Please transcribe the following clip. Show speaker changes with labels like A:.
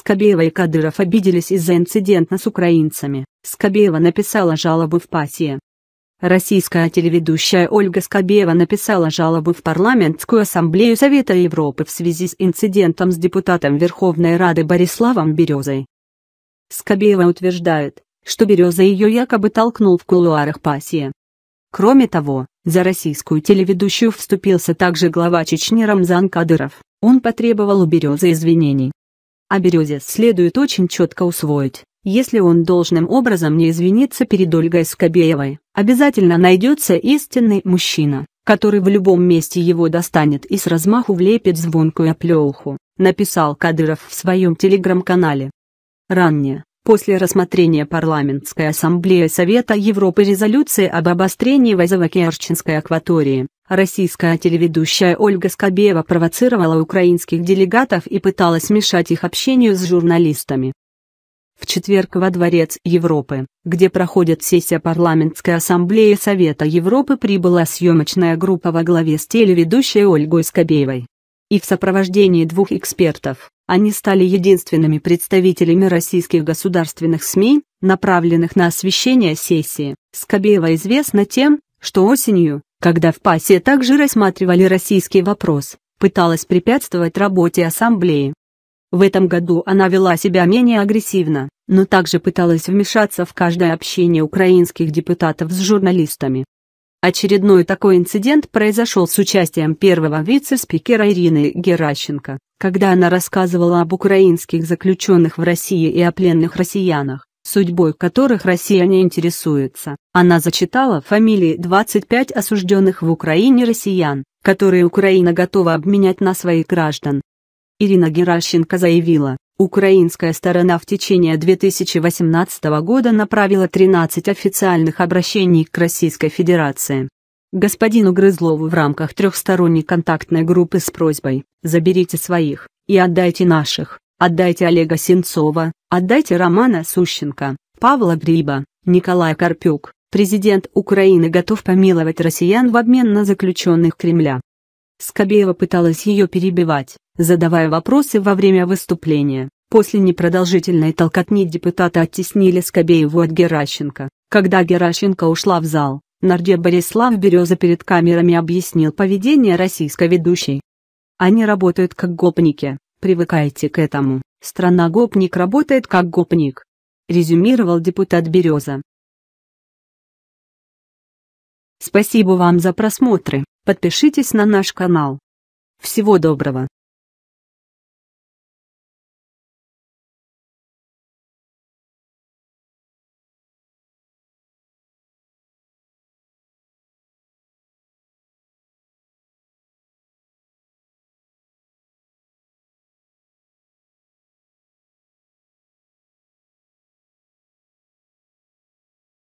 A: Скобеева и Кадыров обиделись из-за инцидента с украинцами. Скобеева написала жалобу в ПАСЕ. Российская телеведущая Ольга Скобеева написала жалобу в Парламентскую ассамблею Совета Европы в связи с инцидентом с депутатом Верховной Рады Бориславом Березой. Скобеева утверждает, что Береза ее якобы толкнул в кулуарах ПАСЕ. Кроме того, за российскую телеведущую вступился также глава Чечни Рамзан Кадыров. Он потребовал у Березы извинений о Березе следует очень четко усвоить. Если он должным образом не извинится перед Ольгой Скобеевой, обязательно найдется истинный мужчина, который в любом месте его достанет и с размаху влепит звонкую оплеуху, написал Кадыров в своем телеграм-канале. Ранее, после рассмотрения парламентской ассамблеи Совета Европы резолюции об обострении в азово акватории, Российская телеведущая Ольга Скобеева провоцировала украинских делегатов и пыталась мешать их общению с журналистами. В четверг во Дворец Европы, где проходит сессия Парламентской ассамблеи Совета Европы, прибыла съемочная группа во главе с телеведущей Ольгой Скобеевой. И в сопровождении двух экспертов, они стали единственными представителями российских государственных СМИ, направленных на освещение сессии. Скобеева известна тем, что осенью, когда в ПАСе также рассматривали российский вопрос, пыталась препятствовать работе ассамблеи. В этом году она вела себя менее агрессивно, но также пыталась вмешаться в каждое общение украинских депутатов с журналистами. Очередной такой инцидент произошел с участием первого вице-спикера Ирины Геращенко, когда она рассказывала об украинских заключенных в России и о пленных россиянах судьбой которых Россия не интересуется. Она зачитала фамилии 25 осужденных в Украине россиян, которые Украина готова обменять на своих граждан. Ирина Геращенко заявила, Украинская сторона в течение 2018 года направила 13 официальных обращений к Российской Федерации. Господину Грызлову в рамках трехсторонней контактной группы с просьбой «Заберите своих и отдайте наших» Отдайте Олега Сенцова, отдайте Романа Сущенко, Павла Гриба, Николая Карпюк. Президент Украины готов помиловать россиян в обмен на заключенных Кремля. Скобеева пыталась ее перебивать, задавая вопросы во время выступления. После непродолжительной толкотни депутаты оттеснили Скобееву от Геращенко. Когда Геращенко ушла в зал, Нарде Борислав Береза перед камерами объяснил поведение российской ведущей. Они работают как гопники, Привыкайте к этому. Страна гопник работает как гопник. Резюмировал депутат Береза. Спасибо вам за просмотры. Подпишитесь на наш канал. Всего доброго.